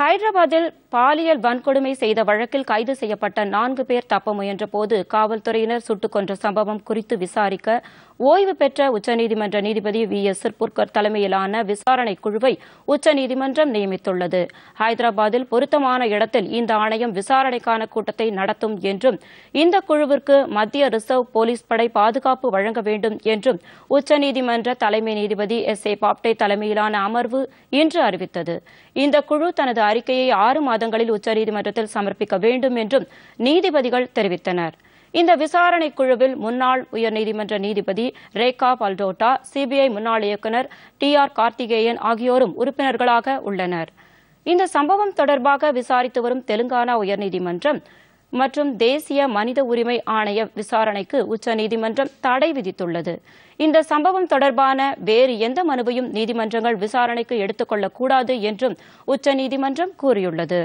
ஹைதராபாத்தில் பாலியல் வன்கொடுமை செய்த வழக்கில் கைது செய்யப்பட்ட நான்கு பேர் தப்ப முயன்றபோது காவல்துறையினர் சுட்டுக் கொன்ற சம்பவம் குறித்து விசாரிக்க ஓய்வு பெற்ற உச்சநீதிமன்ற நீதிபதி வி எஸ் சிற்புர்கர் தலைமையிலான விசாரணைக் குழுவை உச்சநீதிமன்றம் நியமித்துள்ளது ஹைதராபாத்தில் பொருத்தமான இடத்தில் இந்த ஆணையம் விசாரணைக்கான கூட்டத்தை நடத்தும் என்றும் இந்த குழுவிற்கு மத்திய ரிசர்வ் போலீஸ் படை பாதுகாப்பு வழங்க வேண்டும் என்றும் உச்சநீதிமன்ற தலைமை நீதிபதி எஸ் ஏ பாப்டே தலைமையிலான அமர்வு இன்று அறிவித்தது இந்த குழு தனது அறிக்கையை ஆறு மாதங்களில் உச்சநீதிமன்றத்தில் சமர்ப்பிக்க வேண்டும் என்றும் நீதிபதிகள் தெரிவித்தனர் இந்த விசாரணை குழுவில் முன்னாள் உயர்நீதிமன்ற நீதிபதி ரேகா பல்டோட்டா சிபிஐ முன்னாள் இயக்குநர் டி ஆர் கார்த்திகேயன் ஆகியோரும் உறுப்பினர்களாக உள்ளனர் இந்த சம்பவம் தொடர்பாக விசாரித்து வரும் தெலுங்கானா உயர்நீதிமன்றம் மற்றும் தேசிய மனித உரிமை ஆணைய விசாரணைக்கு உச்சநீதிமன்றம் தடை விதித்துள்ளது இந்த சம்பவம் தொடர்பான வேறு எந்த மனுவையும் நீதிமன்றங்கள் விசாரணைக்கு எடுத்துக்கொள்ளக்கூடாது என்றும் உச்சநீதிமன்றம் கூறியுள்ளது